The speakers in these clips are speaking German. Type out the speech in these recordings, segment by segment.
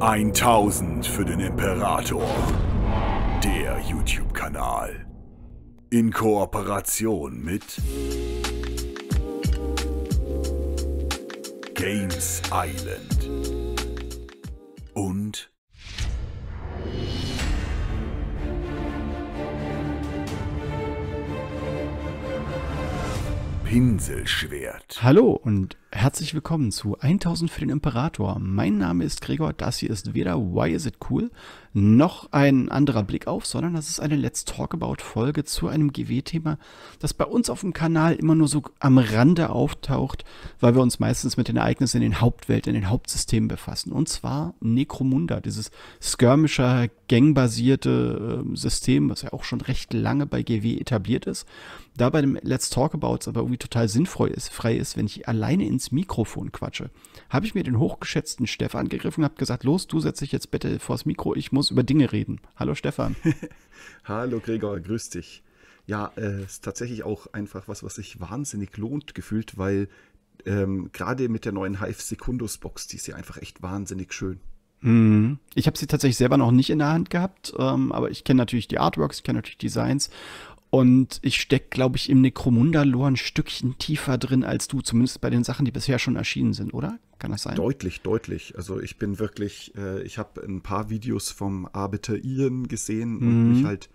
1000 für den Imperator. Der YouTube-Kanal. In Kooperation mit Games Island und Pinselschwert. Hallo und Herzlich willkommen zu 1000 für den Imperator. Mein Name ist Gregor. Das hier ist weder Why is it cool noch ein anderer Blick auf, sondern das ist eine Let's Talk About Folge zu einem GW-Thema, das bei uns auf dem Kanal immer nur so am Rande auftaucht, weil wir uns meistens mit den Ereignissen in den Hauptwelten, in den Hauptsystemen befassen. Und zwar Necromunda, dieses skirmischer, gangbasierte ähm, System, was ja auch schon recht lange bei GW etabliert ist. Da bei dem Let's Talk Abouts aber irgendwie total sinnfrei ist, frei ist, wenn ich alleine in ins Mikrofon quatsche, habe ich mir den hochgeschätzten Stefan gegriffen und habe gesagt, los, du setz dich jetzt bitte vors Mikro, ich muss über Dinge reden. Hallo Stefan. Hallo Gregor, grüß dich. Ja, äh, ist tatsächlich auch einfach was, was sich wahnsinnig lohnt gefühlt, weil ähm, gerade mit der neuen Hive Secundus Box, die ist ja einfach echt wahnsinnig schön. Mhm. Ich habe sie tatsächlich selber noch nicht in der Hand gehabt, ähm, aber ich kenne natürlich die Artworks, ich kenne natürlich Designs und ich stecke, glaube ich, im Necromunda-Lore ein Stückchen tiefer drin als du, zumindest bei den Sachen, die bisher schon erschienen sind, oder? Kann das sein? Deutlich, deutlich. Also ich bin wirklich, äh, ich habe ein paar Videos vom Arbiter Ian gesehen mhm. und mich halt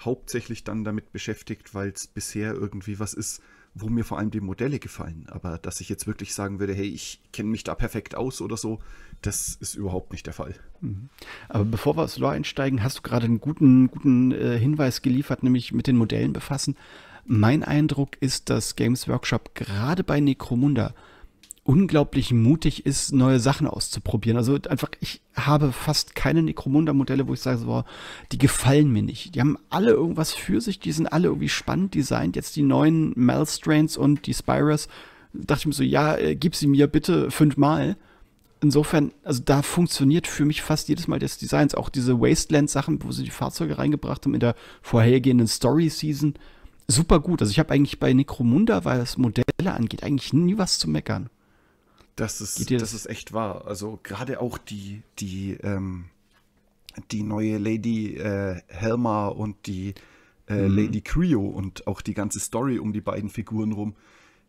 hauptsächlich dann damit beschäftigt, weil es bisher irgendwie was ist, wo mir vor allem die Modelle gefallen. Aber dass ich jetzt wirklich sagen würde, hey, ich kenne mich da perfekt aus oder so, das ist überhaupt nicht der Fall. Mhm. Aber bevor wir ins Lore einsteigen, hast du gerade einen guten, guten äh, Hinweis geliefert, nämlich mit den Modellen befassen. Mein Eindruck ist, dass Games Workshop gerade bei Necromunda unglaublich mutig ist, neue Sachen auszuprobieren. Also einfach, ich habe fast keine Necromunda-Modelle, wo ich sage, boah, die gefallen mir nicht. Die haben alle irgendwas für sich, die sind alle irgendwie spannend designt. Jetzt die neuen Malstrains und die Spires, dachte ich mir so, ja, äh, gib sie mir bitte fünfmal. Insofern, also da funktioniert für mich fast jedes Mal des Designs auch diese Wasteland-Sachen, wo sie die Fahrzeuge reingebracht haben in der vorhergehenden Story-Season super gut. Also ich habe eigentlich bei Necromunda, weil es Modelle angeht, eigentlich nie was zu meckern. Das ist, Geht das ist echt wahr. Also gerade auch die, die, ähm, die neue Lady äh, Helma und die äh, mhm. Lady Creo und auch die ganze Story um die beiden Figuren rum.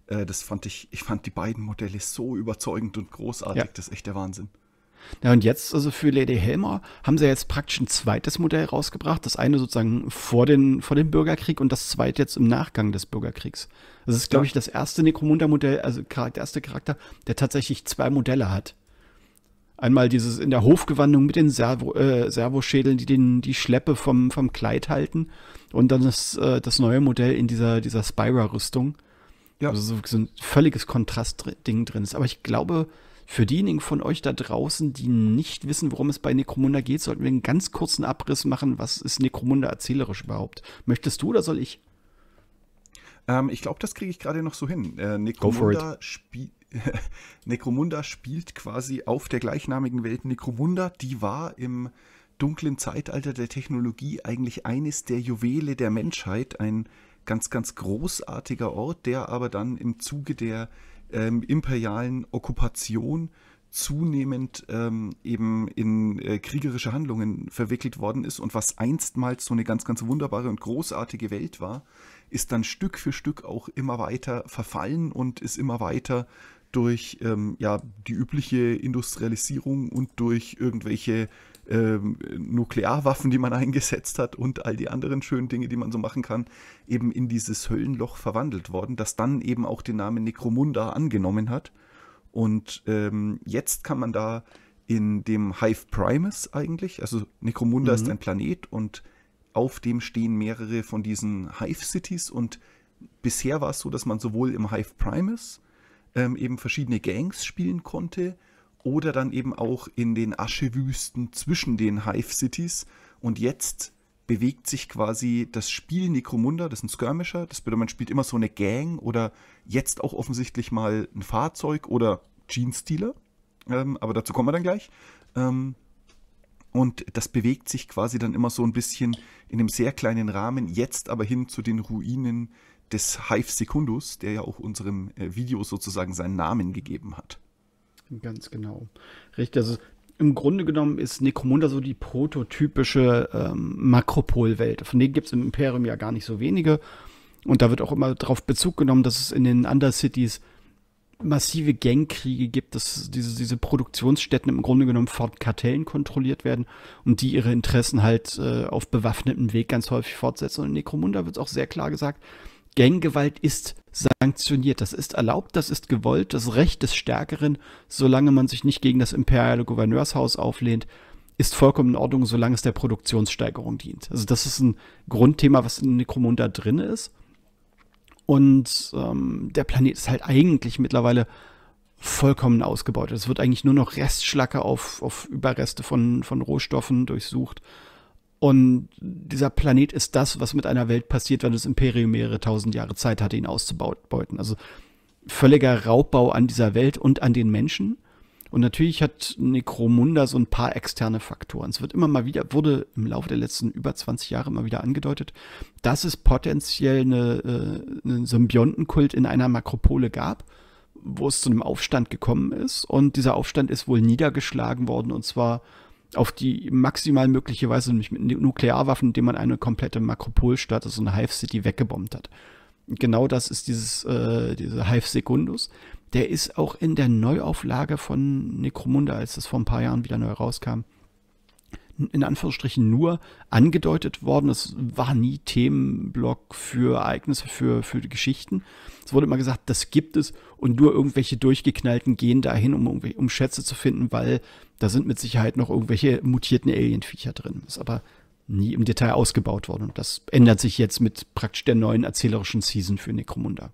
Äh, das fand ich, ich fand die beiden Modelle so überzeugend und großartig. Ja. Das ist echt der Wahnsinn. Ja, und jetzt, also für Lady Helmer, haben sie jetzt praktisch ein zweites Modell rausgebracht. Das eine sozusagen vor, den, vor dem Bürgerkrieg und das zweite jetzt im Nachgang des Bürgerkriegs. Das ist, glaube ich, das erste Necromunda-Modell, also der erste Charakter, der tatsächlich zwei Modelle hat. Einmal dieses in der Hofgewandung mit den Servo, äh, Servoschädeln, die den, die Schleppe vom, vom Kleid halten. Und dann das, äh, das neue Modell in dieser, dieser Spyra-Rüstung. Ja. Also so, so ein völliges Kontrastding drin ist. Aber ich glaube, für diejenigen von euch da draußen, die nicht wissen, worum es bei Necromunda geht, sollten wir einen ganz kurzen Abriss machen. Was ist Necromunda erzählerisch überhaupt? Möchtest du oder soll ich? Ähm, ich glaube, das kriege ich gerade noch so hin. Äh, Necromunda, spielt Necromunda spielt quasi auf der gleichnamigen Welt. Necromunda, die war im dunklen Zeitalter der Technologie eigentlich eines der Juwele der Menschheit, ein ganz, ganz großartiger Ort, der aber dann im Zuge der ähm, imperialen Okkupation zunehmend ähm, eben in äh, kriegerische Handlungen verwickelt worden ist und was einstmals so eine ganz, ganz wunderbare und großartige Welt war, ist dann Stück für Stück auch immer weiter verfallen und ist immer weiter durch ähm, ja, die übliche Industrialisierung und durch irgendwelche ähm, Nuklearwaffen, die man eingesetzt hat und all die anderen schönen Dinge, die man so machen kann, eben in dieses Höllenloch verwandelt worden, das dann eben auch den Namen Necromunda angenommen hat. Und ähm, jetzt kann man da in dem Hive Primus eigentlich, also Necromunda mhm. ist ein Planet und auf dem stehen mehrere von diesen Hive Cities und bisher war es so, dass man sowohl im Hive Primus ähm, eben verschiedene Gangs spielen konnte, oder dann eben auch in den Aschewüsten zwischen den Hive Cities. Und jetzt bewegt sich quasi das Spiel Necromunda, das ist ein Skirmisher, das bedeutet, man spielt immer so eine Gang oder jetzt auch offensichtlich mal ein Fahrzeug oder Jeans-Stealer. Ähm, aber dazu kommen wir dann gleich. Ähm, und das bewegt sich quasi dann immer so ein bisschen in einem sehr kleinen Rahmen, jetzt aber hin zu den Ruinen des Hive Secundus, der ja auch unserem äh, Video sozusagen seinen Namen gegeben hat. Ganz genau. Richtig, also im Grunde genommen ist Necromunda so die prototypische ähm, Makropolwelt. Von denen gibt es im Imperium ja gar nicht so wenige. Und da wird auch immer darauf Bezug genommen, dass es in den Undercities massive Gangkriege gibt, dass diese, diese Produktionsstätten im Grunde genommen von Kartellen kontrolliert werden und die ihre Interessen halt äh, auf bewaffnetem Weg ganz häufig fortsetzen. Und in Necromunda wird es auch sehr klar gesagt, Ganggewalt ist sanktioniert. Das ist erlaubt, das ist gewollt, das Recht des Stärkeren, solange man sich nicht gegen das imperiale Gouverneurshaus auflehnt, ist vollkommen in Ordnung, solange es der Produktionssteigerung dient. Also das ist ein Grundthema, was in Necromunda drin ist. Und ähm, der Planet ist halt eigentlich mittlerweile vollkommen ausgebeutet. Es wird eigentlich nur noch Restschlacke auf, auf Überreste von, von Rohstoffen durchsucht. Und dieser Planet ist das, was mit einer Welt passiert, wenn das Imperium mehrere tausend Jahre Zeit hatte, ihn auszubeuten. Also völliger Raubbau an dieser Welt und an den Menschen. Und natürlich hat Necromunda so ein paar externe Faktoren. Es wird immer mal wieder, wurde im Laufe der letzten über 20 Jahre mal wieder angedeutet, dass es potenziell eine, äh, einen Symbiontenkult in einer Makropole gab, wo es zu einem Aufstand gekommen ist. Und dieser Aufstand ist wohl niedergeschlagen worden und zwar auf die maximal mögliche Weise, nämlich mit Nuklearwaffen, indem man eine komplette Makropolstadt, also eine Hive City, weggebombt hat. Und genau das ist dieses, äh, diese Hive Secundus. Der ist auch in der Neuauflage von Necromunda, als das vor ein paar Jahren wieder neu rauskam, in Anführungsstrichen nur angedeutet worden. Es war nie Themenblock für Ereignisse, für, für Geschichten. Es wurde immer gesagt, das gibt es und nur irgendwelche Durchgeknallten gehen dahin, um, um Schätze zu finden, weil da sind mit Sicherheit noch irgendwelche mutierten Alienviecher drin. Das ist aber nie im Detail ausgebaut worden. Und das ändert sich jetzt mit praktisch der neuen erzählerischen Season für Necromunda.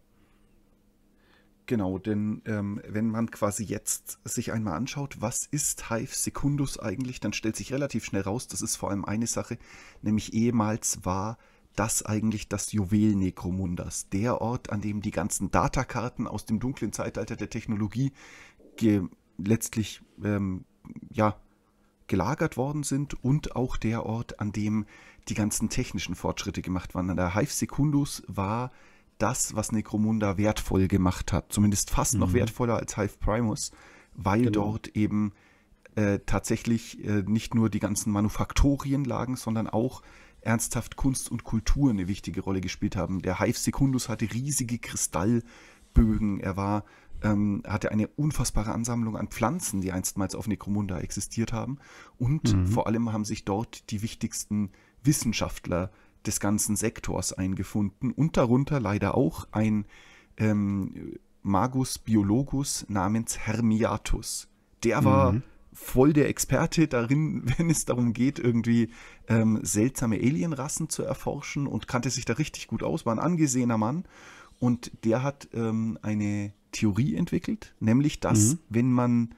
Genau, denn ähm, wenn man quasi jetzt sich einmal anschaut, was ist Hive Secundus eigentlich, dann stellt sich relativ schnell raus, das ist vor allem eine Sache, nämlich ehemals war das eigentlich das Juwel Necromundas, der Ort, an dem die ganzen Datakarten aus dem dunklen Zeitalter der Technologie letztlich ähm, ja, gelagert worden sind und auch der Ort, an dem die ganzen technischen Fortschritte gemacht waren. An der Hive Secundus war das, was Necromunda wertvoll gemacht hat. Zumindest fast mhm. noch wertvoller als Hive Primus, weil genau. dort eben äh, tatsächlich äh, nicht nur die ganzen Manufaktorien lagen, sondern auch ernsthaft Kunst und Kultur eine wichtige Rolle gespielt haben. Der Hive Secundus hatte riesige Kristallbögen. Er war ähm, hatte eine unfassbare Ansammlung an Pflanzen, die einstmals auf Necromunda existiert haben. Und mhm. vor allem haben sich dort die wichtigsten Wissenschaftler äh, des ganzen Sektors eingefunden und darunter leider auch ein ähm, Magus Biologus namens Hermiatus. Der war mhm. voll der Experte darin, wenn es darum geht, irgendwie ähm, seltsame Alienrassen zu erforschen und kannte sich da richtig gut aus, war ein angesehener Mann. Und der hat ähm, eine Theorie entwickelt, nämlich dass, mhm. wenn man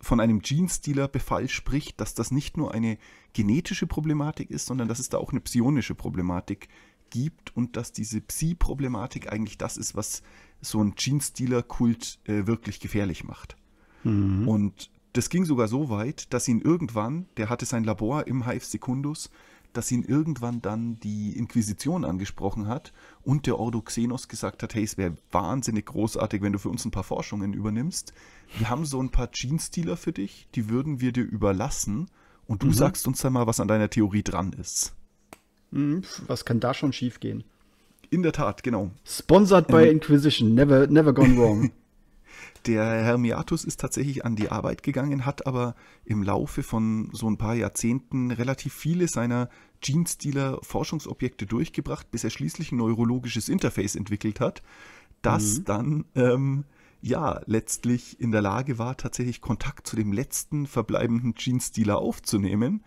von einem Gene-Stealer-Befall spricht, dass das nicht nur eine genetische Problematik ist, sondern dass es da auch eine psionische Problematik gibt und dass diese Psi-Problematik eigentlich das ist, was so ein Gene-Stealer-Kult äh, wirklich gefährlich macht. Mhm. Und das ging sogar so weit, dass ihn irgendwann, der hatte sein Labor im Hive Secundus, dass ihn irgendwann dann die Inquisition angesprochen hat und der Ordo Xenos gesagt hat, hey, es wäre wahnsinnig großartig, wenn du für uns ein paar Forschungen übernimmst. Wir haben so ein paar jeans dealer für dich, die würden wir dir überlassen und du mhm. sagst uns dann mal, was an deiner Theorie dran ist. Mhm, was kann da schon schiefgehen? In der Tat, genau. Sponsored by ähm, Inquisition, never, never gone wrong. Der Hermiatus ist tatsächlich an die Arbeit gegangen, hat aber im Laufe von so ein paar Jahrzehnten relativ viele seiner Gene-Stealer-Forschungsobjekte durchgebracht, bis er schließlich ein neurologisches Interface entwickelt hat, das mhm. dann ähm, ja letztlich in der Lage war, tatsächlich Kontakt zu dem letzten verbleibenden Gene-Stealer aufzunehmen.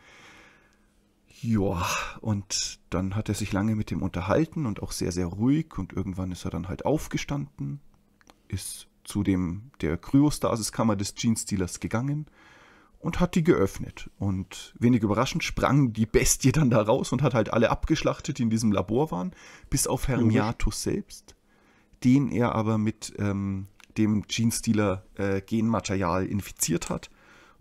Ja, und dann hat er sich lange mit dem unterhalten und auch sehr, sehr ruhig und irgendwann ist er dann halt aufgestanden, ist zu dem, der Kryostasiskammer des Jeans-Dealers gegangen und hat die geöffnet. Und wenig überraschend sprang die Bestie dann da raus und hat halt alle abgeschlachtet, die in diesem Labor waren, bis auf Hermiatus selbst, den er aber mit ähm, dem jeans dealer äh, Genmaterial infiziert hat.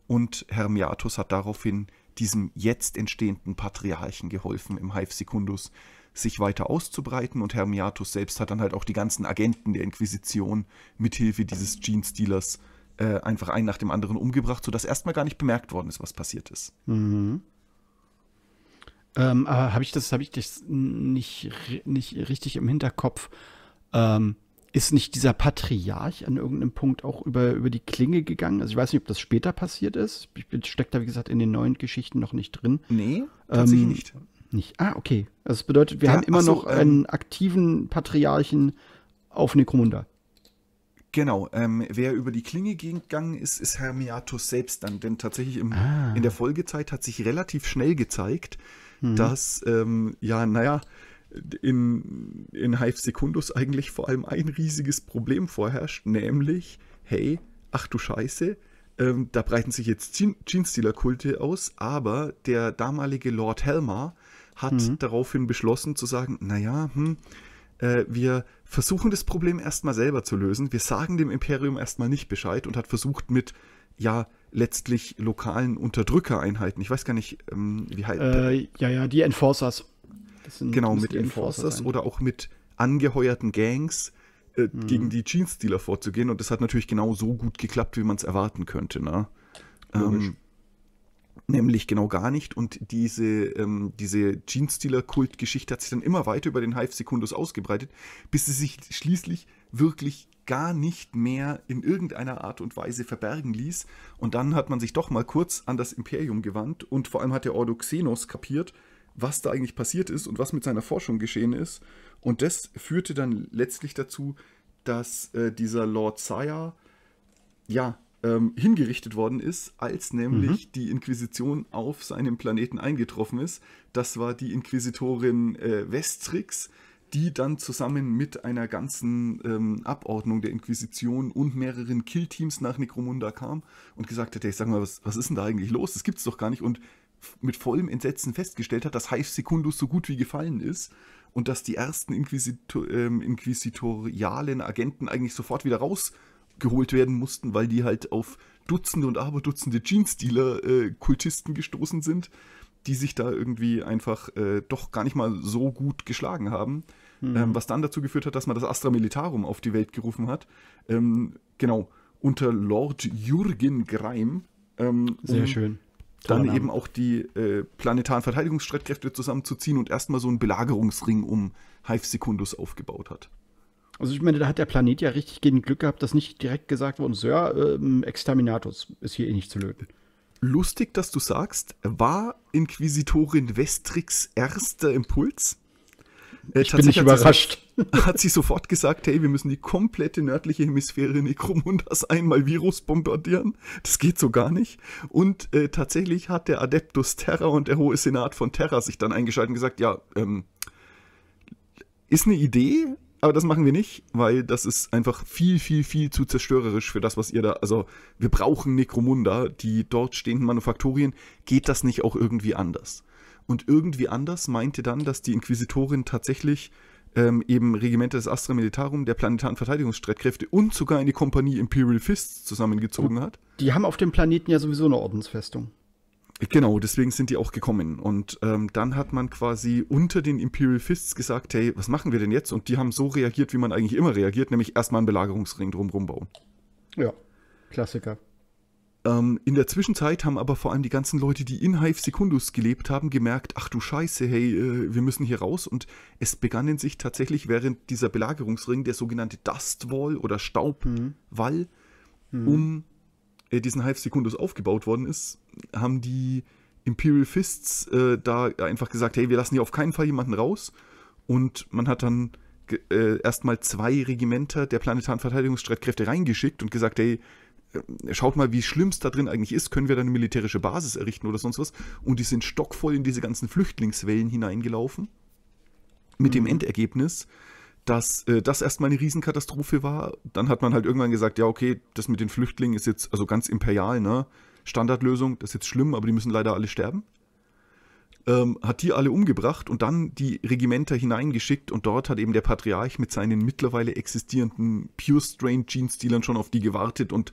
Und Hermiatus hat daraufhin diesem jetzt entstehenden Patriarchen geholfen im Hive Secundus, sich weiter auszubreiten. Und Hermiatus selbst hat dann halt auch die ganzen Agenten der Inquisition mithilfe dieses Jeans-Dealers äh, einfach einen nach dem anderen umgebracht, sodass erstmal gar nicht bemerkt worden ist, was passiert ist. Mhm. Ähm, habe ich das, habe ich das nicht, nicht richtig im Hinterkopf? Ähm, ist nicht dieser Patriarch an irgendeinem Punkt auch über, über die Klinge gegangen? Also ich weiß nicht, ob das später passiert ist. Ich steckt da, wie gesagt, in den neuen Geschichten noch nicht drin. Nee, ähm, tatsächlich ähm, nicht. Nicht. Ah, okay. Das also bedeutet, wir da, haben immer so, noch einen ähm, aktiven Patriarchen auf Nekromunda. Genau. Ähm, wer über die Klinge gegangen ist, ist Hermiatus selbst dann. Denn tatsächlich im, ah. in der Folgezeit hat sich relativ schnell gezeigt, mhm. dass, ähm, ja, naja, in, in Hive Secundus eigentlich vor allem ein riesiges Problem vorherrscht, nämlich, hey, ach du Scheiße, ähm, da breiten sich jetzt Jeanstealer-Kulte aus, aber der damalige Lord Helmer hat mhm. daraufhin beschlossen zu sagen, naja, hm, äh, wir versuchen das Problem erstmal selber zu lösen. Wir sagen dem Imperium erstmal nicht Bescheid und hat versucht mit, ja, letztlich lokalen Unterdrückereinheiten. Ich weiß gar nicht, ähm, wie heißt. Äh, ja, ja, die Enforcers. genau, mit Enforcers sein. oder auch mit angeheuerten Gangs äh, hm. gegen die Jeans-Dealer vorzugehen. Und das hat natürlich genau so gut geklappt, wie man es erwarten könnte. Ne? Ähm, Nämlich genau gar nicht. Und diese, ähm, diese Jeans-Stealer-Kult-Geschichte hat sich dann immer weiter über den Hive sekundus ausgebreitet, bis sie sich schließlich wirklich gar nicht mehr in irgendeiner Art und Weise verbergen ließ. Und dann hat man sich doch mal kurz an das Imperium gewandt und vor allem hat der Ordo Xenos kapiert, was da eigentlich passiert ist und was mit seiner Forschung geschehen ist. Und das führte dann letztlich dazu, dass äh, dieser Lord Sire ja ähm, hingerichtet worden ist, als nämlich mhm. die Inquisition auf seinem Planeten eingetroffen ist. Das war die Inquisitorin äh, Westrix, die dann zusammen mit einer ganzen ähm, Abordnung der Inquisition und mehreren Killteams nach Necromunda kam und gesagt hat, ich sag mal, was, was ist denn da eigentlich los? Das gibt's doch gar nicht. Und mit vollem Entsetzen festgestellt hat, dass Hive Secundus so gut wie gefallen ist und dass die ersten Inquisitor ähm, inquisitorialen Agenten eigentlich sofort wieder raus geholt werden mussten, weil die halt auf Dutzende und Aberdutzende Jeans-Dealer-Kultisten äh, gestoßen sind, die sich da irgendwie einfach äh, doch gar nicht mal so gut geschlagen haben. Mhm. Ähm, was dann dazu geführt hat, dass man das Astra Militarum auf die Welt gerufen hat. Ähm, genau, unter Lord Jürgen Greim. Ähm, Sehr um schön. Dann Toller eben auch die äh, planetaren Verteidigungsstreitkräfte zusammenzuziehen und erstmal so einen Belagerungsring um Hive Secundus aufgebaut hat. Also ich meine, da hat der Planet ja richtig gegen Glück gehabt, dass nicht direkt gesagt wurde, Sir, ähm, Exterminatus ist hier eh nicht zu löten. Lustig, dass du sagst, war Inquisitorin Westricks erster Impuls? Äh, ich bin nicht überrascht. Hat sie sofort gesagt, hey, wir müssen die komplette nördliche Hemisphäre Necromundas einmal Virus bombardieren. Das geht so gar nicht. Und äh, tatsächlich hat der Adeptus Terra und der Hohe Senat von Terra sich dann eingeschaltet und gesagt, ja, ähm, ist eine Idee, aber das machen wir nicht, weil das ist einfach viel, viel, viel zu zerstörerisch für das, was ihr da. Also, wir brauchen Necromunda, die dort stehenden Manufaktorien. Geht das nicht auch irgendwie anders? Und irgendwie anders meinte dann, dass die Inquisitorin tatsächlich ähm, eben Regimente des Astra Militarum, der planetaren Verteidigungsstreitkräfte und sogar eine Kompanie Imperial Fists zusammengezogen oh, hat. Die haben auf dem Planeten ja sowieso eine Ordensfestung. Genau, deswegen sind die auch gekommen. Und ähm, dann hat man quasi unter den Imperial Fists gesagt, hey, was machen wir denn jetzt? Und die haben so reagiert, wie man eigentlich immer reagiert, nämlich erstmal einen Belagerungsring drumherum bauen. Ja, Klassiker. Ähm, in der Zwischenzeit haben aber vor allem die ganzen Leute, die in Hive Secundus gelebt haben, gemerkt, ach du Scheiße, hey, äh, wir müssen hier raus. Und es begannen sich tatsächlich während dieser Belagerungsring der sogenannte Dust Wall oder Staubwall mhm. mhm. um äh, diesen Hive Secundus aufgebaut worden ist, haben die Imperial Fists äh, da einfach gesagt, hey, wir lassen hier auf keinen Fall jemanden raus. Und man hat dann äh, erstmal zwei Regimenter der planetaren Verteidigungsstreitkräfte reingeschickt und gesagt, hey, äh, schaut mal, wie schlimm es da drin eigentlich ist, können wir da eine militärische Basis errichten oder sonst was. Und die sind stockvoll in diese ganzen Flüchtlingswellen hineingelaufen. Mit mhm. dem Endergebnis, dass äh, das erstmal eine Riesenkatastrophe war. Dann hat man halt irgendwann gesagt, ja, okay, das mit den Flüchtlingen ist jetzt also ganz imperial, ne? Standardlösung, das ist jetzt schlimm, aber die müssen leider alle sterben. Ähm, hat die alle umgebracht und dann die Regimenter hineingeschickt und dort hat eben der Patriarch mit seinen mittlerweile existierenden Pure Strain Gene-Stealern schon auf die gewartet und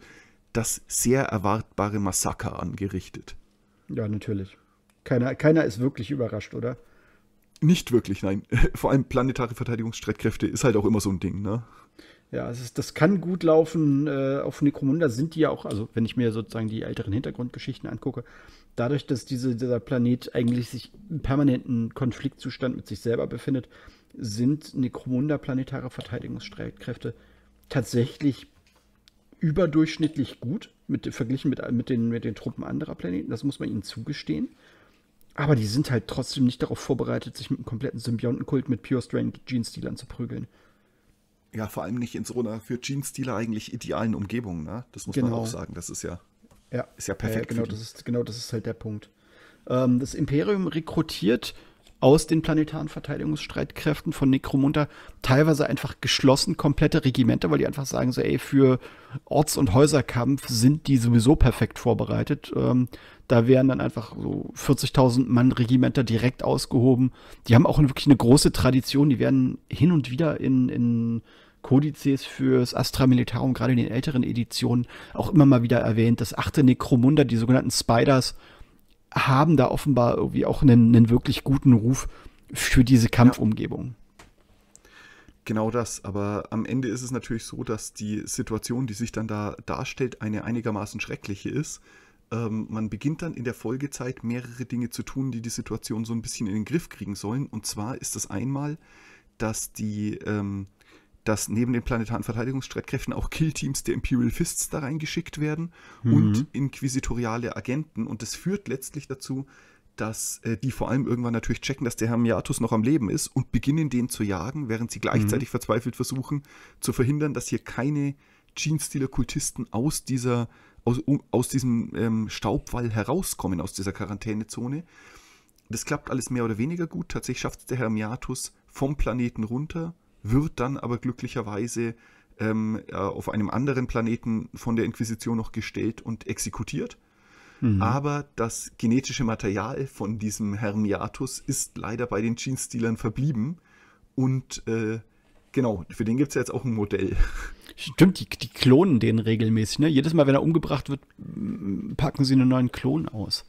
das sehr erwartbare Massaker angerichtet. Ja, natürlich. Keiner, keiner ist wirklich überrascht, oder? Nicht wirklich, nein. Vor allem planetare Verteidigungsstreitkräfte ist halt auch immer so ein Ding, ne? Ja, also das kann gut laufen. Äh, auf Necromunda sind die ja auch, also wenn ich mir sozusagen die älteren Hintergrundgeschichten angucke, dadurch, dass diese, dieser Planet eigentlich sich im permanenten Konfliktzustand mit sich selber befindet, sind Necromunda-planetare Verteidigungsstreitkräfte tatsächlich überdurchschnittlich gut, mit, verglichen mit, mit, den, mit den Truppen anderer Planeten. Das muss man ihnen zugestehen. Aber die sind halt trotzdem nicht darauf vorbereitet, sich mit einem kompletten Symbiontenkult mit Pure Strain Genestealern zu prügeln ja, vor allem nicht in so einer für Jeans-Dealer eigentlich idealen Umgebung, ne? Das muss genau. man auch sagen. Das ist ja, ja. Ist ja perfekt. Äh, genau, das ist, genau, das ist halt der Punkt. Ähm, das Imperium rekrutiert aus den planetaren Verteidigungsstreitkräften von Necromunda teilweise einfach geschlossen komplette Regimenter, weil die einfach sagen so, ey, für Orts- und Häuserkampf sind die sowieso perfekt vorbereitet. Ähm, da werden dann einfach so 40.000 Mann Regimenter direkt ausgehoben. Die haben auch wirklich eine große Tradition. Die werden hin und wieder in, in Kodizes fürs Astra Militarum, gerade in den älteren Editionen, auch immer mal wieder erwähnt. Das achte Necromunda, die sogenannten Spiders, haben da offenbar irgendwie auch einen, einen wirklich guten Ruf für diese Kampfumgebung. Genau das, aber am Ende ist es natürlich so, dass die Situation, die sich dann da darstellt, eine einigermaßen schreckliche ist. Ähm, man beginnt dann in der Folgezeit mehrere Dinge zu tun, die die Situation so ein bisschen in den Griff kriegen sollen. Und zwar ist das einmal, dass die ähm, dass neben den planetaren Verteidigungsstreitkräften auch Killteams der Imperial Fists da reingeschickt werden mhm. und inquisitoriale Agenten. Und das führt letztlich dazu, dass äh, die vor allem irgendwann natürlich checken, dass der Hermiatus noch am Leben ist und beginnen, den zu jagen, während sie gleichzeitig mhm. verzweifelt versuchen zu verhindern, dass hier keine Jeans-Dealer-Kultisten aus dieser, aus, aus diesem ähm, Staubwall herauskommen, aus dieser Quarantänezone. Das klappt alles mehr oder weniger gut. Tatsächlich schafft es der Hermiatus vom Planeten runter wird dann aber glücklicherweise ähm, auf einem anderen Planeten von der Inquisition noch gestellt und exekutiert. Mhm. Aber das genetische Material von diesem Hermiatus ist leider bei den Jeans-Dealern verblieben. Und äh, genau, für den gibt es ja jetzt auch ein Modell. Stimmt, die, die klonen den regelmäßig. Ne? Jedes Mal, wenn er umgebracht wird, packen sie einen neuen Klon aus.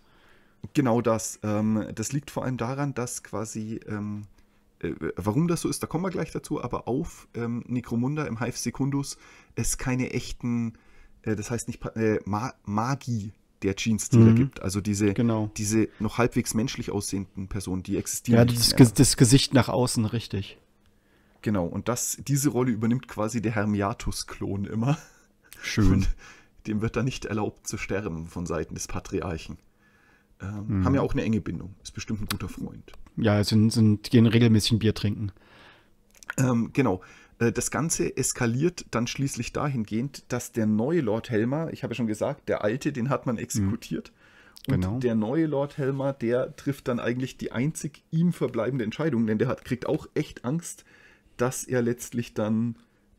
Genau das. Ähm, das liegt vor allem daran, dass quasi ähm, äh, warum das so ist, da kommen wir gleich dazu, aber auf ähm, Necromunda im Hive Secundus es keine echten, äh, das heißt nicht äh, Magi der Jeans-Dealer mhm. gibt. Also diese, genau. diese noch halbwegs menschlich aussehenden Personen, die existieren. Ja, das, Ge das, Gesicht nach außen, richtig. Genau, und das, diese Rolle übernimmt quasi der Hermiatus-Klon immer. Schön. Und dem wird da nicht erlaubt zu sterben von Seiten des Patriarchen. Ähm, mhm. Haben ja auch eine enge Bindung. Ist bestimmt ein guter Freund. Ja, sind, sind gehen regelmäßig ein Bier trinken. Ähm, genau. Äh, das Ganze eskaliert dann schließlich dahingehend, dass der neue Lord Helmer, ich habe ja schon gesagt, der alte, den hat man mhm. exekutiert. Mhm. Genau. Und der neue Lord Helmer, der trifft dann eigentlich die einzig ihm verbleibende Entscheidung, denn der hat, kriegt auch echt Angst, dass er letztlich dann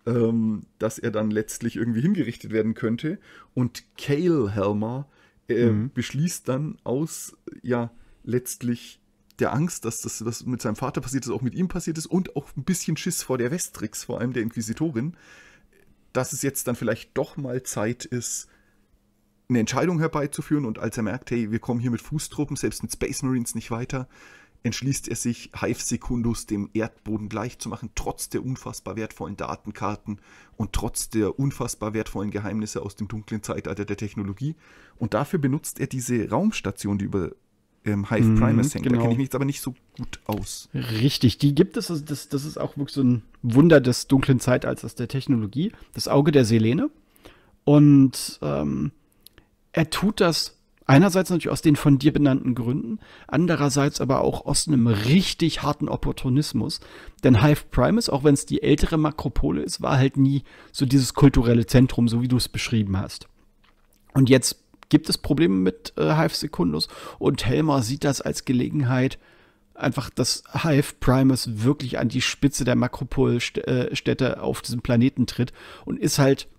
ähm, dass er dann letztlich irgendwie hingerichtet werden könnte. Und Cale Helmer äh, mhm. beschließt dann aus, ja, letztlich der Angst, dass das, was mit seinem Vater passiert ist, auch mit ihm passiert ist und auch ein bisschen Schiss vor der Westrix, vor allem der Inquisitorin, dass es jetzt dann vielleicht doch mal Zeit ist, eine Entscheidung herbeizuführen und als er merkt, hey, wir kommen hier mit Fußtruppen, selbst mit Space Marines nicht weiter, entschließt er sich, Hive Secundus dem Erdboden gleich zu machen, trotz der unfassbar wertvollen Datenkarten und trotz der unfassbar wertvollen Geheimnisse aus dem dunklen Zeitalter der Technologie. Und dafür benutzt er diese Raumstation, die über ähm, Hive mhm, Primus hängt. Genau. Da kenne ich mich jetzt aber nicht so gut aus. Richtig, die gibt es. Also das, das ist auch wirklich so ein Wunder des dunklen Zeitalters der Technologie. Das Auge der Selene. Und ähm, er tut das Einerseits natürlich aus den von dir benannten Gründen, andererseits aber auch aus einem richtig harten Opportunismus. Denn Hive Primus, auch wenn es die ältere Makropole ist, war halt nie so dieses kulturelle Zentrum, so wie du es beschrieben hast. Und jetzt gibt es Probleme mit äh, Hive Secundus und Helmer sieht das als Gelegenheit, einfach, dass Hive Primus wirklich an die Spitze der Makropolstädte äh, auf diesem Planeten tritt und ist halt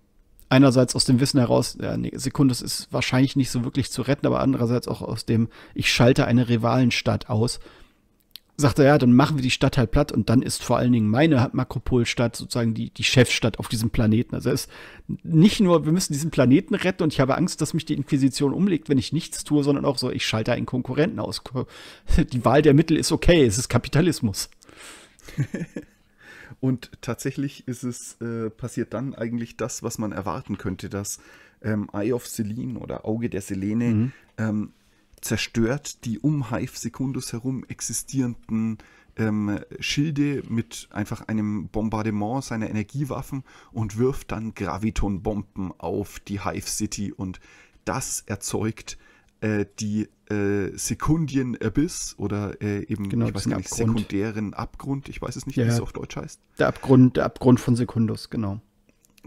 einerseits aus dem Wissen heraus, ja, nee, Sekundus ist wahrscheinlich nicht so wirklich zu retten, aber andererseits auch aus dem, ich schalte eine Rivalenstadt aus. Sagt er, ja, dann machen wir die Stadt halt platt und dann ist vor allen Dingen meine Makropolstadt sozusagen die, die Chefstadt auf diesem Planeten. Also es ist nicht nur, wir müssen diesen Planeten retten und ich habe Angst, dass mich die Inquisition umlegt, wenn ich nichts tue, sondern auch so, ich schalte einen Konkurrenten aus. Die Wahl der Mittel ist okay, es ist Kapitalismus. Und tatsächlich ist es, äh, passiert dann eigentlich das, was man erwarten könnte, dass ähm, Eye of Selene oder Auge der Selene mhm. ähm, zerstört die um Hive Secundus herum existierenden ähm, Schilde mit einfach einem Bombardement seiner Energiewaffen und wirft dann Gravitonbomben auf die Hive City und das erzeugt äh, die äh, Sekundien-Abyss oder äh, eben, genau, ich weiß gar nicht, Abgrund. sekundären Abgrund, ich weiß es nicht, ja, wie es auf Deutsch heißt. Der Abgrund, der Abgrund von Sekundus, genau.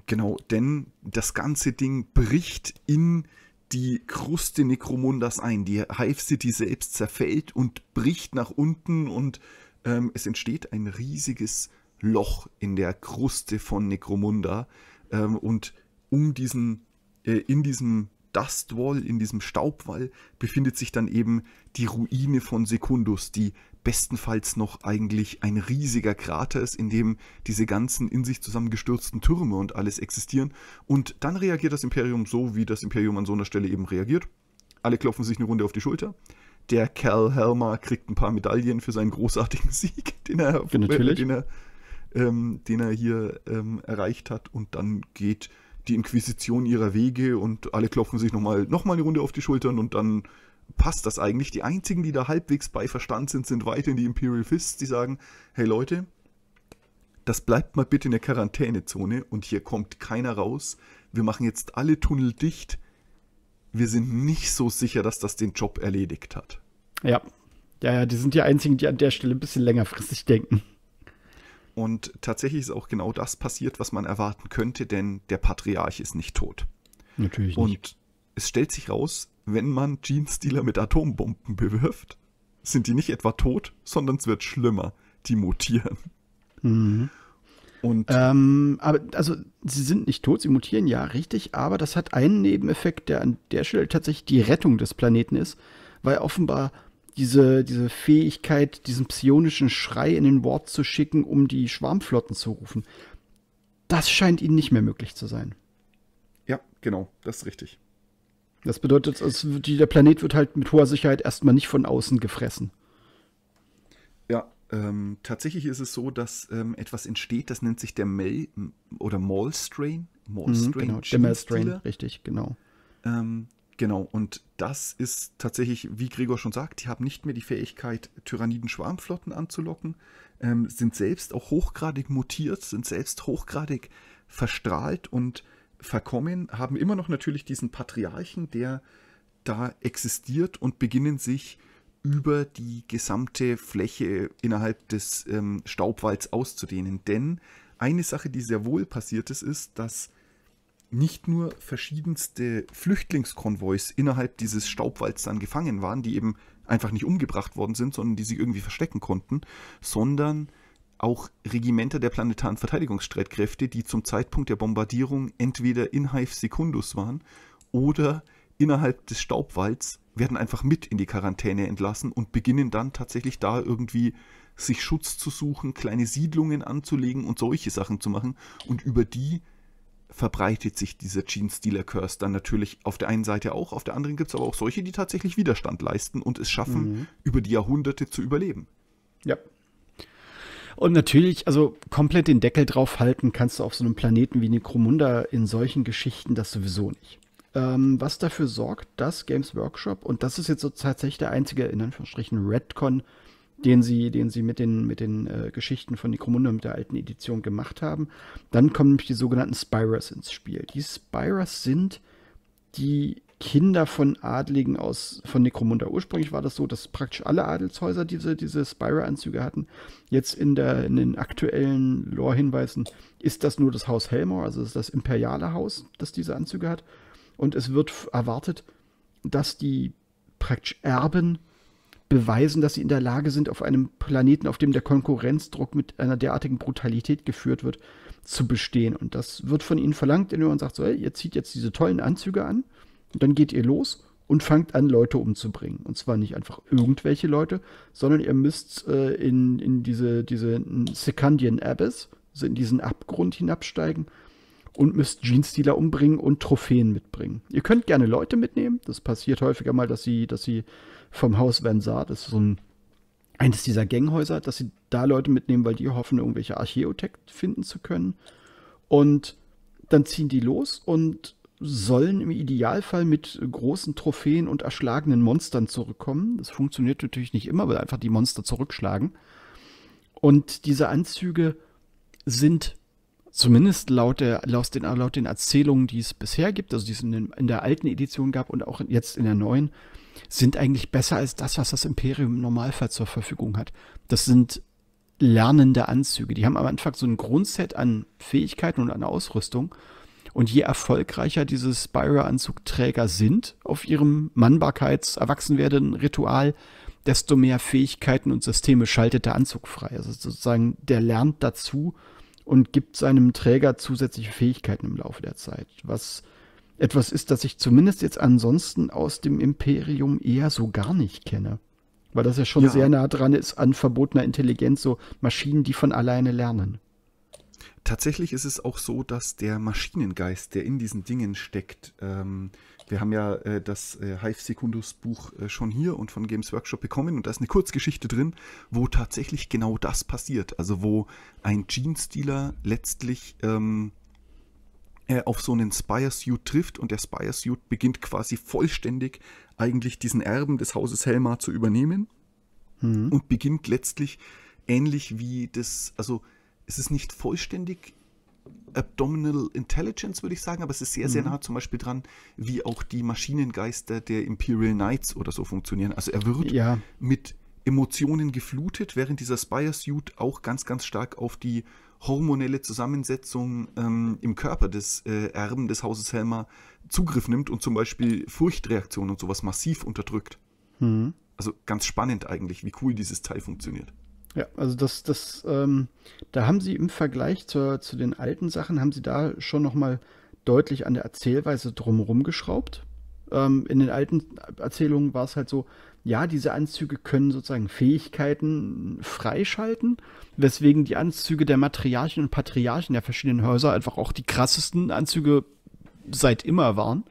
Genau, denn das ganze Ding bricht in die Kruste Necromundas ein. Die Hive City selbst zerfällt und bricht nach unten und ähm, es entsteht ein riesiges Loch in der Kruste von Necromunda. Ähm, und um diesen, äh, in diesem Dustwall, in diesem Staubwall, befindet sich dann eben die Ruine von Secundus, die bestenfalls noch eigentlich ein riesiger Krater ist, in dem diese ganzen in sich zusammengestürzten Türme und alles existieren. Und dann reagiert das Imperium so, wie das Imperium an so einer Stelle eben reagiert. Alle klopfen sich eine Runde auf die Schulter. Der Cal Helmer kriegt ein paar Medaillen für seinen großartigen Sieg, den er, ja, den er, ähm, den er hier ähm, erreicht hat. Und dann geht die Inquisition ihrer Wege und alle klopfen sich nochmal noch mal eine Runde auf die Schultern und dann passt das eigentlich. Die einzigen, die da halbwegs bei Verstand sind, sind weiterhin die Imperial Fists, die sagen, hey Leute, das bleibt mal bitte in der Quarantänezone und hier kommt keiner raus. Wir machen jetzt alle Tunnel dicht. Wir sind nicht so sicher, dass das den Job erledigt hat. Ja. Ja, ja, die sind die einzigen, die an der Stelle ein bisschen längerfristig denken. Und tatsächlich ist auch genau das passiert, was man erwarten könnte, denn der Patriarch ist nicht tot. Natürlich nicht. Und es stellt sich raus, wenn man Jeans-Dealer mit Atombomben bewirft, sind die nicht etwa tot, sondern es wird schlimmer. Die mutieren. Mhm. Und ähm, aber also sie sind nicht tot, sie mutieren ja richtig, aber das hat einen Nebeneffekt, der an der Stelle tatsächlich die Rettung des Planeten ist, weil offenbar diese, diese Fähigkeit, diesen psionischen Schrei in den Wort zu schicken, um die Schwarmflotten zu rufen. Das scheint ihnen nicht mehr möglich zu sein. Ja, genau, das ist richtig. Das bedeutet, also der Planet wird halt mit hoher Sicherheit erstmal nicht von außen gefressen. Ja, ähm, tatsächlich ist es so, dass ähm, etwas entsteht, das nennt sich der Mel oder Mall Strain. Mall Strain. Mhm, genau, der Mall Strain, richtig, genau. Ähm, Genau, und das ist tatsächlich, wie Gregor schon sagt, die haben nicht mehr die Fähigkeit, Tyranniden-Schwarmflotten anzulocken, ähm, sind selbst auch hochgradig mutiert, sind selbst hochgradig verstrahlt und verkommen, haben immer noch natürlich diesen Patriarchen, der da existiert und beginnen sich über die gesamte Fläche innerhalb des ähm, Staubwalds auszudehnen. Denn eine Sache, die sehr wohl passiert ist, ist, dass nicht nur verschiedenste Flüchtlingskonvois innerhalb dieses Staubwalds dann gefangen waren, die eben einfach nicht umgebracht worden sind, sondern die sie irgendwie verstecken konnten, sondern auch Regimenter der planetaren Verteidigungsstreitkräfte, die zum Zeitpunkt der Bombardierung entweder in Haif Secundus waren oder innerhalb des Staubwalds, werden einfach mit in die Quarantäne entlassen und beginnen dann tatsächlich da irgendwie sich Schutz zu suchen, kleine Siedlungen anzulegen und solche Sachen zu machen und über die verbreitet sich dieser jeans dealer curse dann natürlich auf der einen Seite auch, auf der anderen gibt es aber auch solche, die tatsächlich Widerstand leisten und es schaffen, mhm. über die Jahrhunderte zu überleben. Ja. Und natürlich, also komplett den Deckel draufhalten kannst du auf so einem Planeten wie Necromunda in solchen Geschichten das sowieso nicht. Ähm, was dafür sorgt, dass Games Workshop, und das ist jetzt so tatsächlich der einzige, in Anführungsstrichen, Redcon, den sie, den sie mit den, mit den äh, Geschichten von Necromunda mit der alten Edition gemacht haben. Dann kommen nämlich die sogenannten Spyros ins Spiel. Die Spyros sind die Kinder von Adligen aus von Necromunda. Ursprünglich war das so, dass praktisch alle Adelshäuser diese, diese Spyra-Anzüge hatten. Jetzt in, der, in den aktuellen Lore-Hinweisen ist das nur das Haus Helmor, also das, das imperiale Haus, das diese Anzüge hat. Und es wird erwartet, dass die praktisch Erben beweisen, dass sie in der Lage sind, auf einem Planeten, auf dem der Konkurrenzdruck mit einer derartigen Brutalität geführt wird, zu bestehen. Und das wird von ihnen verlangt, indem man sagt, so, hey, ihr zieht jetzt diese tollen Anzüge an, und dann geht ihr los und fangt an, Leute umzubringen. Und zwar nicht einfach irgendwelche Leute, sondern ihr müsst äh, in, in diese, diese Sekandian Abyss, also in diesen Abgrund hinabsteigen und müsst Jeansdealer umbringen und Trophäen mitbringen. Ihr könnt gerne Leute mitnehmen. Das passiert häufiger mal, dass sie, dass sie vom Haus Vansard. Das ist so ein, eines dieser Ganghäuser, dass sie da Leute mitnehmen, weil die hoffen, irgendwelche Archäotekt finden zu können. Und dann ziehen die los und sollen im Idealfall mit großen Trophäen und erschlagenen Monstern zurückkommen. Das funktioniert natürlich nicht immer, weil einfach die Monster zurückschlagen. Und diese Anzüge sind zumindest laut, der, laut, den, laut den Erzählungen, die es bisher gibt, also die es in, den, in der alten Edition gab und auch jetzt in der neuen, sind eigentlich besser als das, was das Imperium im Normalfall zur Verfügung hat. Das sind lernende Anzüge. Die haben am Anfang so ein Grundset an Fähigkeiten und an Ausrüstung. Und je erfolgreicher diese Spyro-Anzugträger sind auf ihrem Mannbarkeits-Erwachsenwerden-Ritual, desto mehr Fähigkeiten und Systeme schaltet der Anzug frei. Also sozusagen, der lernt dazu und gibt seinem Träger zusätzliche Fähigkeiten im Laufe der Zeit, was etwas ist, das ich zumindest jetzt ansonsten aus dem Imperium eher so gar nicht kenne. Weil das ja schon ja. sehr nah dran ist an verbotener Intelligenz, so Maschinen, die von alleine lernen. Tatsächlich ist es auch so, dass der Maschinengeist, der in diesen Dingen steckt, ähm, wir haben ja äh, das äh, Hive Secundus Buch äh, schon hier und von Games Workshop bekommen und da ist eine Kurzgeschichte drin, wo tatsächlich genau das passiert. Also wo ein Gene-Stealer letztlich ähm, äh, auf so einen Spire-Suit trifft und der Spire-Suit beginnt quasi vollständig eigentlich diesen Erben des Hauses Helmar zu übernehmen mhm. und beginnt letztlich ähnlich wie das, also es ist nicht vollständig Abdominal Intelligence, würde ich sagen, aber es ist sehr, sehr mhm. nah zum Beispiel dran, wie auch die Maschinengeister der Imperial Knights oder so funktionieren. Also er wird ja. mit Emotionen geflutet, während dieser Spire-Suit auch ganz, ganz stark auf die hormonelle Zusammensetzung ähm, im Körper des äh, Erben des Hauses Helmer Zugriff nimmt und zum Beispiel Furchtreaktionen und sowas massiv unterdrückt. Mhm. Also ganz spannend eigentlich, wie cool dieses Teil funktioniert. Ja, also das, das, ähm, da haben sie im Vergleich zur, zu den alten Sachen, haben sie da schon nochmal deutlich an der Erzählweise drumherum geschraubt. Ähm, in den alten Erzählungen war es halt so, ja, diese Anzüge können sozusagen Fähigkeiten freischalten, weswegen die Anzüge der Matriarchen und Patriarchen der verschiedenen Häuser einfach auch die krassesten Anzüge seit immer waren.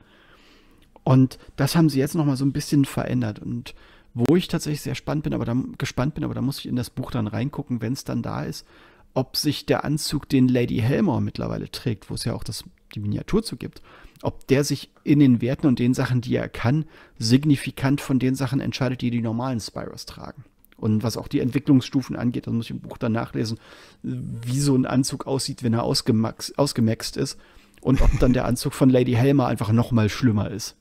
Und das haben sie jetzt nochmal so ein bisschen verändert. Und wo ich tatsächlich sehr spannend bin, aber da, gespannt bin, aber da muss ich in das Buch dann reingucken, wenn es dann da ist, ob sich der Anzug, den Lady Helmer mittlerweile trägt, wo es ja auch das, die Miniatur zu gibt, ob der sich in den Werten und den Sachen, die er kann, signifikant von den Sachen entscheidet, die die normalen Spyros tragen. Und was auch die Entwicklungsstufen angeht, das muss ich im Buch dann nachlesen, wie so ein Anzug aussieht, wenn er ausgemax, ausgemaxt ist. Und ob dann der Anzug von Lady Helmer einfach noch mal schlimmer ist.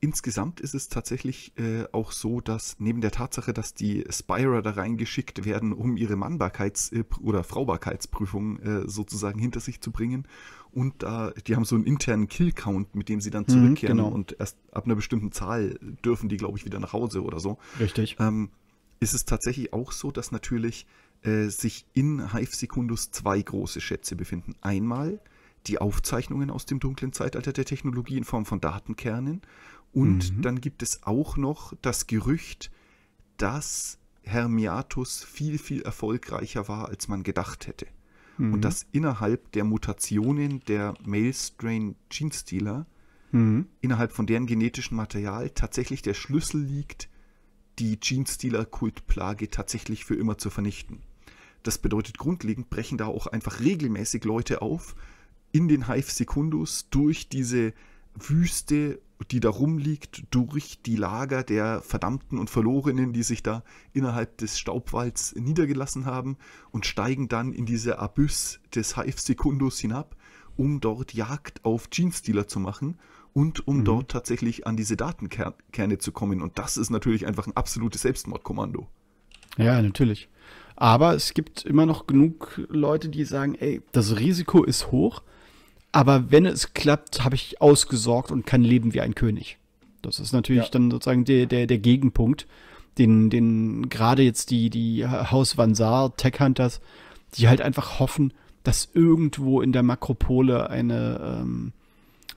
Insgesamt ist es tatsächlich äh, auch so, dass neben der Tatsache, dass die Spyrer da reingeschickt werden, um ihre Mannbarkeits- äh, oder Fraubarkeitsprüfung äh, sozusagen hinter sich zu bringen, und da die haben so einen internen Kill-Count, mit dem sie dann mhm, zurückkehren mhm, genau. und erst ab einer bestimmten Zahl dürfen die, glaube ich, wieder nach Hause oder so. Richtig. Ähm, ist es tatsächlich auch so, dass natürlich äh, sich in Hive Secundus zwei große Schätze befinden. Einmal die Aufzeichnungen aus dem dunklen Zeitalter der Technologie in Form von Datenkernen und mhm. dann gibt es auch noch das Gerücht, dass Hermiatus viel, viel erfolgreicher war, als man gedacht hätte. Mhm. Und dass innerhalb der Mutationen der Male Strain Genestealer, mhm. innerhalb von deren genetischem Material tatsächlich der Schlüssel liegt, die Gene Stealer kultplage tatsächlich für immer zu vernichten. Das bedeutet, grundlegend brechen da auch einfach regelmäßig Leute auf in den Hive Secundus durch diese Wüste, die da rumliegt, durch die Lager der Verdammten und Verlorenen, die sich da innerhalb des Staubwalds niedergelassen haben und steigen dann in diese Abyss des Hive Secundus hinab, um dort Jagd auf Jeanstealer zu machen und um mhm. dort tatsächlich an diese Datenkerne zu kommen. Und das ist natürlich einfach ein absolutes Selbstmordkommando. Ja, natürlich. Aber es gibt immer noch genug Leute, die sagen, ey, das Risiko ist hoch, aber wenn es klappt, habe ich ausgesorgt und kann leben wie ein König. Das ist natürlich ja. dann sozusagen der, der, der Gegenpunkt, den, den gerade jetzt die, die Haus Van Saar, Tech Hunters, die halt einfach hoffen, dass irgendwo in der Makropole eine, ähm,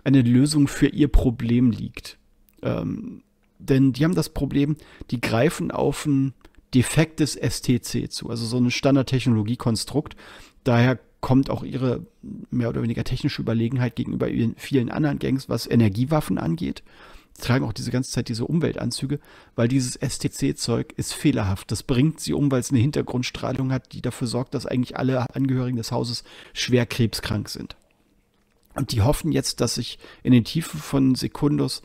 eine Lösung für ihr Problem liegt. Ähm, denn die haben das Problem, die greifen auf ein defektes STC zu, also so ein Standardtechnologiekonstrukt. Daher kommt auch ihre mehr oder weniger technische Überlegenheit gegenüber vielen anderen Gangs, was Energiewaffen angeht. Sie tragen auch diese ganze Zeit diese Umweltanzüge, weil dieses STC-Zeug ist fehlerhaft. Das bringt sie um, weil es eine Hintergrundstrahlung hat, die dafür sorgt, dass eigentlich alle Angehörigen des Hauses schwer krebskrank sind. Und die hoffen jetzt, dass sich in den Tiefen von Sekundus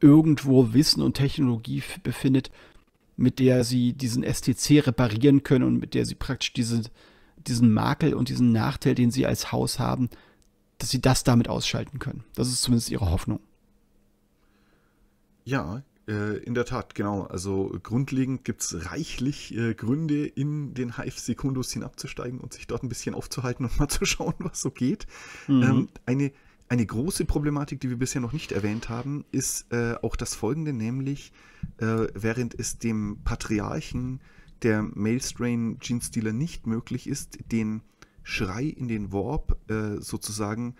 irgendwo Wissen und Technologie befindet, mit der sie diesen STC reparieren können und mit der sie praktisch diese diesen Makel und diesen Nachteil, den sie als Haus haben, dass sie das damit ausschalten können. Das ist zumindest ihre Hoffnung. Ja, äh, in der Tat, genau. Also grundlegend gibt es reichlich äh, Gründe, in den Hive Secundus hinabzusteigen und sich dort ein bisschen aufzuhalten und mal zu schauen, was so geht. Mhm. Ähm, eine, eine große Problematik, die wir bisher noch nicht erwähnt haben, ist äh, auch das folgende, nämlich äh, während es dem Patriarchen der Mailstrain Gene Stealer nicht möglich ist, den Schrei in den Warp äh, sozusagen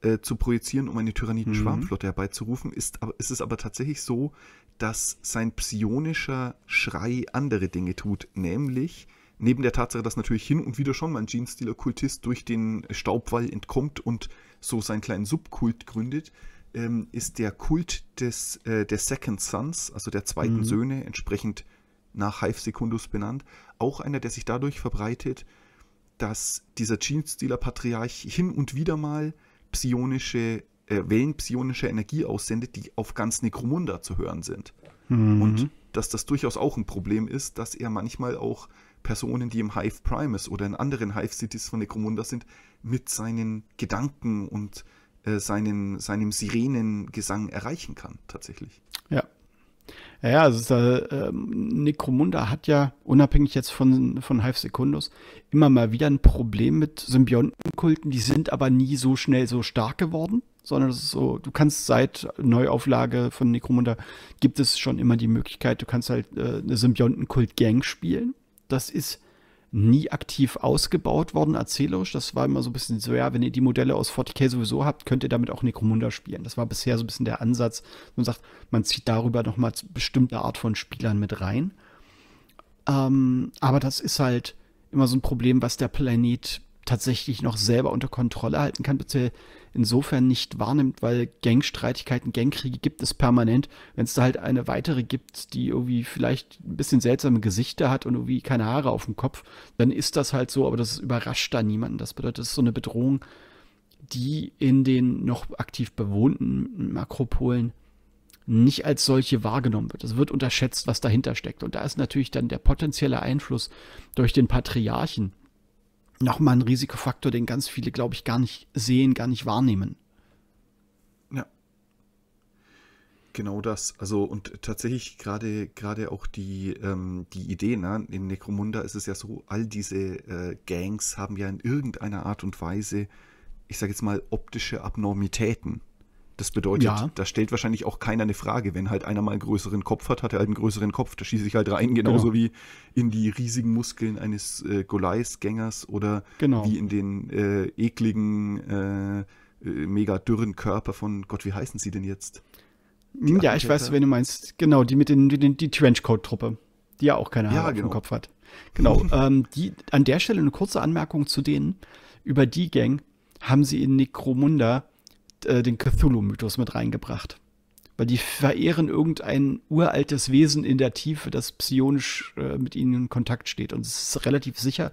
äh, zu projizieren, um eine Tyranniden-Schwarmflotte mhm. herbeizurufen, ist, ist es aber tatsächlich so, dass sein psionischer Schrei andere Dinge tut, nämlich neben der Tatsache, dass natürlich hin und wieder schon mal ein Gene Stealer-Kultist durch den Staubwall entkommt und so seinen kleinen Subkult gründet, ähm, ist der Kult des, äh, der Second Sons, also der zweiten mhm. Söhne, entsprechend nach Hive Secundus benannt, auch einer, der sich dadurch verbreitet, dass dieser Jeans-Dealer-Patriarch hin und wieder mal psionische, äh, Wellen psionischer Energie aussendet, die auf ganz Necromunda zu hören sind. Mhm. Und dass das durchaus auch ein Problem ist, dass er manchmal auch Personen, die im Hive Primus oder in anderen Hive-Cities von Necromunda sind, mit seinen Gedanken und äh, seinen, seinem Sirenengesang erreichen kann, tatsächlich. Ja, ja also äh, ähm, Necromunda hat ja, unabhängig jetzt von, von Hive Secundus, immer mal wieder ein Problem mit Symbiontenkulten. Die sind aber nie so schnell so stark geworden, sondern das ist so, du kannst seit Neuauflage von Necromunda, gibt es schon immer die Möglichkeit, du kannst halt äh, eine Symbiontenkult-Gang spielen. Das ist nie aktiv ausgebaut worden, erzählerisch. Das war immer so ein bisschen so, ja, wenn ihr die Modelle aus 40k sowieso habt, könnt ihr damit auch Necromunda spielen. Das war bisher so ein bisschen der Ansatz. Man sagt, man zieht darüber nochmal bestimmte Art von Spielern mit rein. Ähm, aber das ist halt immer so ein Problem, was der Planet tatsächlich noch selber unter Kontrolle halten kann, bitte insofern nicht wahrnimmt, weil Gangstreitigkeiten, Gangkriege gibt es permanent. Wenn es da halt eine weitere gibt, die irgendwie vielleicht ein bisschen seltsame Gesichter hat und irgendwie keine Haare auf dem Kopf, dann ist das halt so, aber das überrascht da niemanden. Das bedeutet, es ist so eine Bedrohung, die in den noch aktiv bewohnten Makropolen nicht als solche wahrgenommen wird. Es wird unterschätzt, was dahinter steckt. Und da ist natürlich dann der potenzielle Einfluss durch den Patriarchen nochmal ein Risikofaktor, den ganz viele, glaube ich, gar nicht sehen, gar nicht wahrnehmen. Ja. Genau das. Also, und tatsächlich gerade, gerade auch die, ähm, die Idee, ne? in Necromunda ist es ja so, all diese äh, Gangs haben ja in irgendeiner Art und Weise, ich sage jetzt mal, optische Abnormitäten. Das bedeutet, ja. da stellt wahrscheinlich auch keiner eine Frage. Wenn halt einer mal einen größeren Kopf hat, hat er halt einen größeren Kopf. Da schieße ich halt rein, genau. genauso genau. wie in die riesigen Muskeln eines äh, Goliath-Gängers oder genau. wie in den äh, ekligen, äh, äh mega dürren Körper von Gott, wie heißen sie denn jetzt? Die ja, Attentäter? ich weiß, wenn du meinst. Genau, die mit den, die, die Trenchcoat-Truppe, die ja auch keine Haare ja, genau. im Kopf hat. Genau. ähm, die, an der Stelle eine kurze Anmerkung zu denen. Über die Gang haben sie in Necromunda äh, den Cthulhu-Mythos mit reingebracht. Weil die verehren irgendein uraltes Wesen in der Tiefe, das psionisch äh, mit ihnen in Kontakt steht. Und es ist relativ sicher,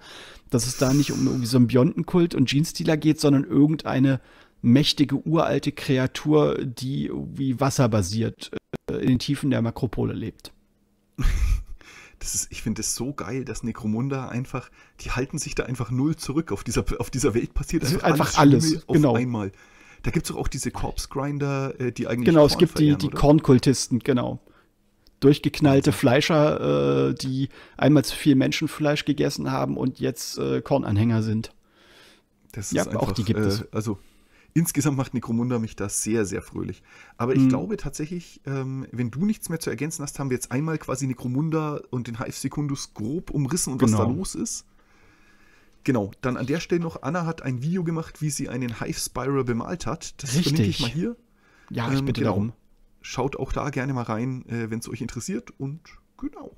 dass es da nicht um irgendwie Symbiontenkult einen Biontenkult und Jeanstealer geht, sondern irgendeine mächtige, uralte Kreatur, die wie wasserbasiert äh, in den Tiefen der Makropole lebt. Ist, ich finde es so geil, dass Necromunda einfach, die halten sich da einfach null zurück. Auf dieser, auf dieser Welt passiert einfach, einfach alles, alles genau. auf genau. einmal. Da gibt es doch auch diese Corpse-Grinder, äh, die eigentlich. Genau, Korn es gibt verehren, die, die Kornkultisten, genau. Durchgeknallte Fleischer, äh, die einmal zu viel Menschenfleisch gegessen haben und jetzt äh, Kornanhänger sind. Das ja, einfach, auch die gibt es. Äh, also insgesamt macht Necromunda mich da sehr, sehr fröhlich. Aber ich hm. glaube tatsächlich, ähm, wenn du nichts mehr zu ergänzen hast, haben wir jetzt einmal quasi Necromunda und den Hive Secundus grob umrissen und genau. was da genau. los ist. Genau, dann an der Stelle noch, Anna hat ein Video gemacht, wie sie einen Hive Spiral bemalt hat. Das Richtig. verlinke ich mal hier. Ja, ich ähm, bitte genau. darum. Schaut auch da gerne mal rein, äh, wenn es euch interessiert. Und genau.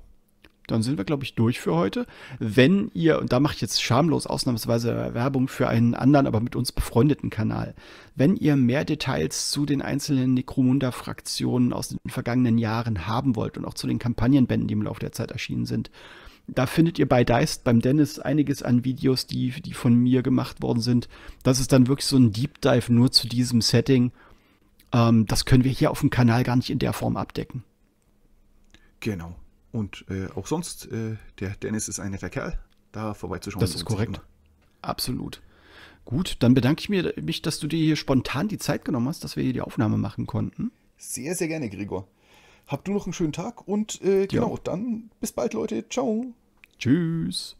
Dann sind wir, glaube ich, durch für heute. Wenn ihr, und da mache ich jetzt schamlos ausnahmsweise Werbung für einen anderen, aber mit uns befreundeten Kanal, wenn ihr mehr Details zu den einzelnen Necromunda-Fraktionen aus den vergangenen Jahren haben wollt und auch zu den Kampagnenbänden, die im Laufe der Zeit erschienen sind, da findet ihr bei Deist, beim Dennis, einiges an Videos, die, die von mir gemacht worden sind. Das ist dann wirklich so ein Deep Dive nur zu diesem Setting. Ähm, das können wir hier auf dem Kanal gar nicht in der Form abdecken. Genau. Und äh, auch sonst, äh, der Dennis ist ein netter Kerl. Da vorbeizuschauen. Das ist korrekt. Absolut. Gut, dann bedanke ich mich, dass du dir hier spontan die Zeit genommen hast, dass wir hier die Aufnahme machen konnten. Sehr, sehr gerne, Gregor. Habt du noch einen schönen Tag und äh, genau, ja. dann bis bald, Leute. Ciao. Tschüss.